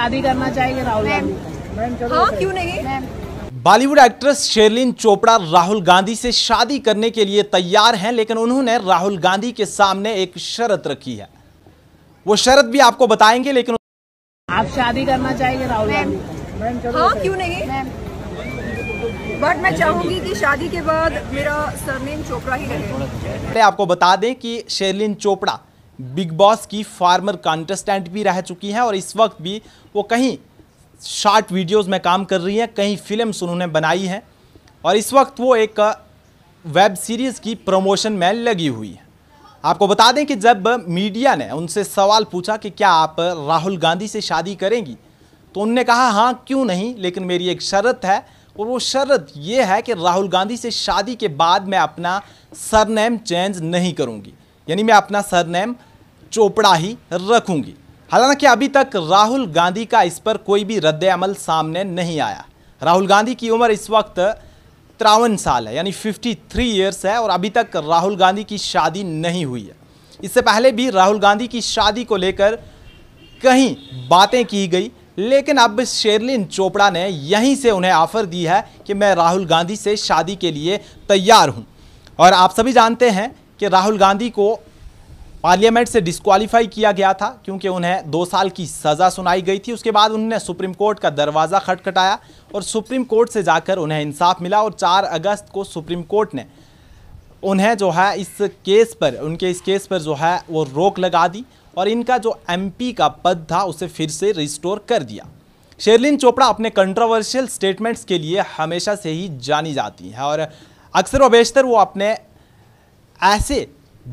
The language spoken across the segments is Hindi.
शादी करना चाहेंगे राहुल हाँ क्यों नहीं बॉलीवुड एक्ट्रेस शेरलिन चोपड़ा राहुल गांधी से शादी करने के लिए तैयार हैं लेकिन उन्होंने राहुल गांधी के सामने एक शर्त रखी है वो शर्त भी आपको बताएंगे लेकिन आप शादी करना चाहेंगे राहुल गांधी हाँ क्यों नहीं बट मैं चाहूंगी कि शादी के बाद मेरा सरनेम चोपड़ा ही रहे आपको बता दें कि शेरलिन चोपड़ा बिग बॉस की फार्मर कॉन्टेस्टेंट भी रह चुकी हैं और इस वक्त भी वो कहीं शार्ट वीडियोस में काम कर रही हैं कहीं फिल्म्स उन्होंने बनाई हैं और इस वक्त वो एक वेब सीरीज़ की प्रमोशन में लगी हुई है आपको बता दें कि जब मीडिया ने उनसे सवाल पूछा कि क्या आप राहुल गांधी से शादी करेंगी तो उनने कहा हाँ क्यों नहीं लेकिन मेरी एक शर्त है और वो शर्त ये है कि राहुल गांधी से शादी के बाद मैं अपना सरनेम चेंज नहीं करूँगी यानी मैं अपना सरनेम चोपड़ा ही रखूंगी हालांकि अभी तक राहुल गांधी का इस पर कोई भी रद्द अमल सामने नहीं आया राहुल गांधी की उम्र इस वक्त तिरावन साल है यानी 53 ईयर्स है और अभी तक राहुल गांधी की शादी नहीं हुई है इससे पहले भी राहुल गांधी की शादी को लेकर कहीं बातें की गई लेकिन अब शेरलिन चोपड़ा ने यहीं से उन्हें ऑफ़र दी है कि मैं राहुल गांधी से शादी के लिए तैयार हूं और आप सभी जानते हैं कि राहुल गांधी को पार्लियामेंट से डिस्कालीफाई किया गया था क्योंकि उन्हें दो साल की सज़ा सुनाई गई थी उसके बाद उन्होंने सुप्रीम कोर्ट का दरवाज़ा खटखटाया और सुप्रीम कोर्ट से जाकर उन्हें इंसाफ मिला और 4 अगस्त को सुप्रीम कोर्ट ने उन्हें जो है इस केस पर उनके इस केस पर जो है वो रोक लगा दी और इनका जो एम का पद था उसे फिर से रिस्टोर कर दिया शेरलिन चोपड़ा अपने कंट्रोवर्शियल स्टेटमेंट्स के लिए हमेशा से ही जानी जाती हैं और अक्सर व बेशतर वो अपने ऐसे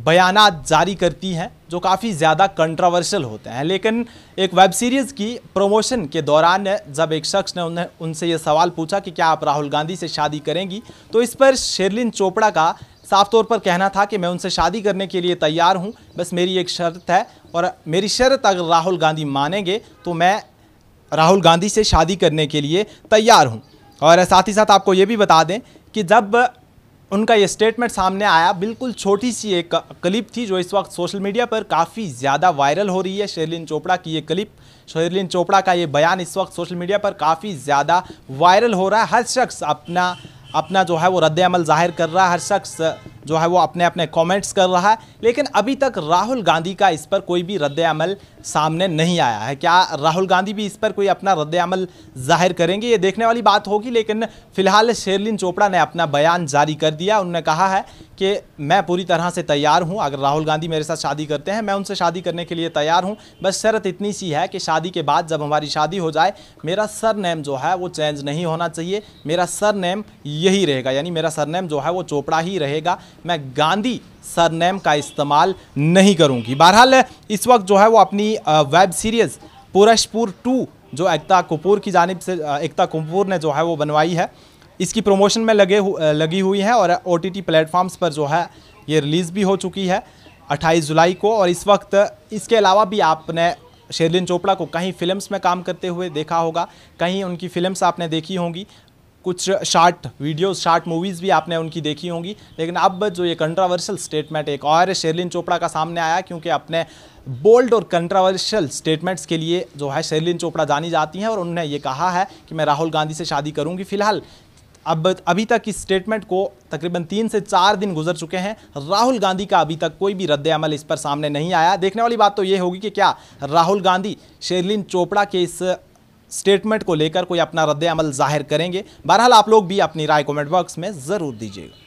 बयान जारी करती हैं जो काफ़ी ज़्यादा कंट्रावर्शल होते हैं लेकिन एक वेब सीरीज़ की प्रमोशन के दौरान जब एक शख्स ने उन्हें उनसे ये सवाल पूछा कि क्या आप राहुल गांधी से शादी करेंगी तो इस पर शेरलिन चोपड़ा का साफ तौर पर कहना था कि मैं उनसे शादी करने के लिए तैयार हूँ बस मेरी एक शर्त है और मेरी शर्त अगर राहुल गांधी मानेंगे तो मैं राहुल गांधी से शादी करने के लिए तैयार हूँ और साथ ही साथ आपको ये भी बता दें कि जब उनका ये स्टेटमेंट सामने आया बिल्कुल छोटी सी एक क्लिप थी जो इस वक्त सोशल मीडिया पर काफ़ी ज़्यादा वायरल हो रही है शेरलिन चोपड़ा की ये क्लिप शेरलिन चोपड़ा का ये बयान इस वक्त सोशल मीडिया पर काफ़ी ज़्यादा वायरल हो रहा है हर शख्स अपना अपना जो है वो रद्द अमल जाहिर कर रहा है हर शख्स जो है वो अपने अपने कमेंट्स कर रहा है लेकिन अभी तक राहुल गांधी का इस पर कोई भी रद्द अमल सामने नहीं आया है क्या राहुल गांधी भी इस पर कोई अपना रद्द अमल जाहिर करेंगे ये देखने वाली बात होगी लेकिन फिलहाल शेरलिन चोपड़ा ने अपना बयान जारी कर दिया उन्होंने कहा है कि मैं पूरी तरह से तैयार हूँ अगर राहुल गांधी मेरे साथ शादी करते हैं मैं उनसे शादी करने के लिए तैयार हूँ बस शर्त इतनी सी है कि शादी के बाद जब हमारी शादी हो जाए मेरा सर जो है वो चेंज नहीं होना चाहिए मेरा सर यही रहेगा यानी मेरा सर जो है वो चोपड़ा ही रहेगा मैं गांधी सरनेम का इस्तेमाल नहीं करूंगी बहरहाल इस वक्त जो है वो अपनी वेब सीरीज़ पुरशपुर टू जो एकता कपूर की जानब से एकता कपूर ने जो है वो बनवाई है इसकी प्रमोशन में लगे हु, लगी हुई है और ओ टी प्लेटफॉर्म्स पर जो है ये रिलीज़ भी हो चुकी है 28 जुलाई को और इस वक्त इसके अलावा भी आपने शेरलिन चोपड़ा को कहीं फ़िल्म्स में काम करते हुए देखा होगा कहीं उनकी फ़िल्म्स आपने देखी होंगी कुछ शार्ट वीडियो शार्ट मूवीज़ भी आपने उनकी देखी होंगी लेकिन अब जो ये कंट्रावर्शियल स्टेटमेंट एक और शेरलिन चोपड़ा का सामने आया क्योंकि अपने बोल्ड और कंट्रावर्शियल स्टेटमेंट्स के लिए जो है शेरलिन चोपड़ा जानी जाती हैं और उन्होंने ये कहा है कि मैं राहुल गांधी से शादी करूँगी फिलहाल अब अभी तक इस स्टेटमेंट को तकरीबन तीन से चार दिन गुजर चुके हैं राहुल गांधी का अभी तक कोई भी रद्द अमल इस पर सामने नहीं आया देखने वाली बात तो ये होगी कि क्या राहुल गांधी शेरलिन चोपड़ा के इस स्टेटमेंट को लेकर कोई अपना रद्द अमल जाहिर करेंगे बहरहाल आप लोग भी अपनी राय कमेंट बॉक्स में ज़रूर दीजिएगा